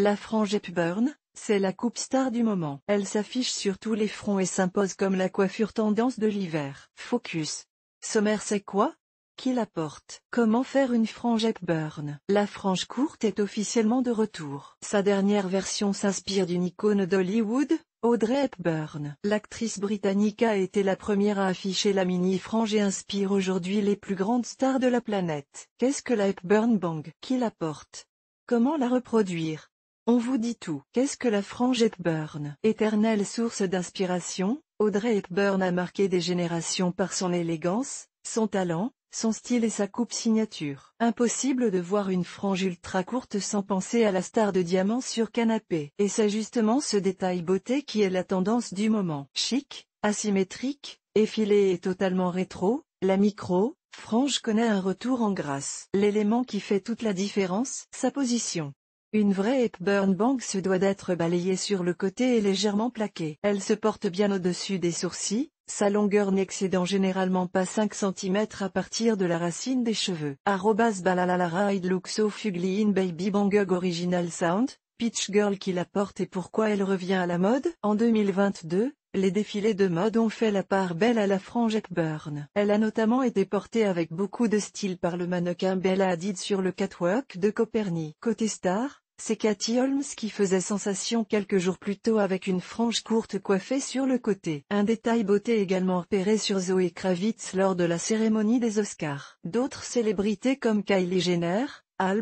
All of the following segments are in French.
La frange Hepburn, c'est la coupe star du moment. Elle s'affiche sur tous les fronts et s'impose comme la coiffure tendance de l'hiver. Focus. Sommaire c'est quoi Qui la porte Comment faire une frange Hepburn La frange courte est officiellement de retour. Sa dernière version s'inspire d'une icône d'Hollywood, Audrey Hepburn. L'actrice britannique a été la première à afficher la mini-frange et inspire aujourd'hui les plus grandes stars de la planète. Qu'est-ce que la Hepburn Bang Qui la porte Comment la reproduire on vous dit tout. Qu'est-ce que la frange Hepburn Éternelle source d'inspiration, Audrey Hepburn a marqué des générations par son élégance, son talent, son style et sa coupe signature. Impossible de voir une frange ultra courte sans penser à la star de diamant sur canapé. Et c'est justement ce détail beauté qui est la tendance du moment. Chic, asymétrique, effilé et totalement rétro, la micro, frange connaît un retour en grâce. L'élément qui fait toute la différence, sa position. Une vraie Hepburn bang se doit d'être balayée sur le côté et légèrement plaquée. Elle se porte bien au-dessus des sourcils, sa longueur n'excédant généralement pas 5 cm à partir de la racine des cheveux. Arrobas in baby original sound, Pitch Girl qui la porte et pourquoi elle revient à la mode En 2022, les défilés de mode ont fait la part belle à la frange Hepburn. Elle a notamment été portée avec beaucoup de style par le mannequin Bella Hadid sur le catwalk de Copernic. Côté star, c'est Cathy Holmes qui faisait sensation quelques jours plus tôt avec une frange courte coiffée sur le côté. Un détail beauté également repéré sur Zoe Kravitz lors de la cérémonie des Oscars. D'autres célébrités comme Kylie Jenner, Al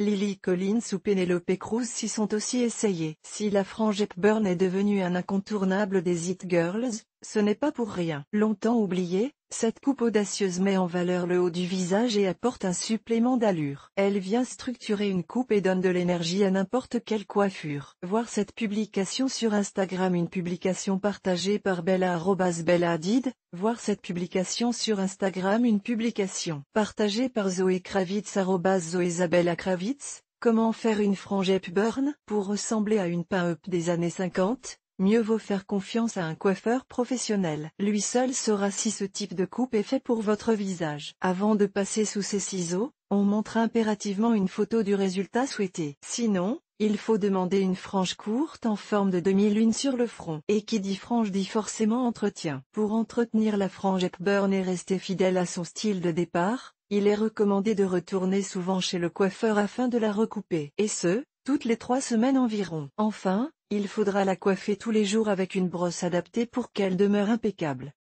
Lily Collins ou Penelope Cruz s'y sont aussi essayées. Si la frange Hepburn est devenue un incontournable des It Girls, ce n'est pas pour rien. Longtemps oubliée, cette coupe audacieuse met en valeur le haut du visage et apporte un supplément d'allure. Elle vient structurer une coupe et donne de l'énergie à n'importe quelle coiffure. Voir cette publication sur Instagram Une publication partagée par Bella Bella Voir cette publication sur Instagram Une publication partagée par Zoé Kravitz Comment faire une frange Hepburn Pour ressembler à une pin-up des années 50, mieux vaut faire confiance à un coiffeur professionnel. Lui seul saura si ce type de coupe est fait pour votre visage. Avant de passer sous ses ciseaux, on montre impérativement une photo du résultat souhaité. Sinon, il faut demander une frange courte en forme de demi-lune sur le front. Et qui dit frange dit forcément entretien. Pour entretenir la frange Hepburn et rester fidèle à son style de départ, il est recommandé de retourner souvent chez le coiffeur afin de la recouper. Et ce, toutes les trois semaines environ. Enfin, il faudra la coiffer tous les jours avec une brosse adaptée pour qu'elle demeure impeccable.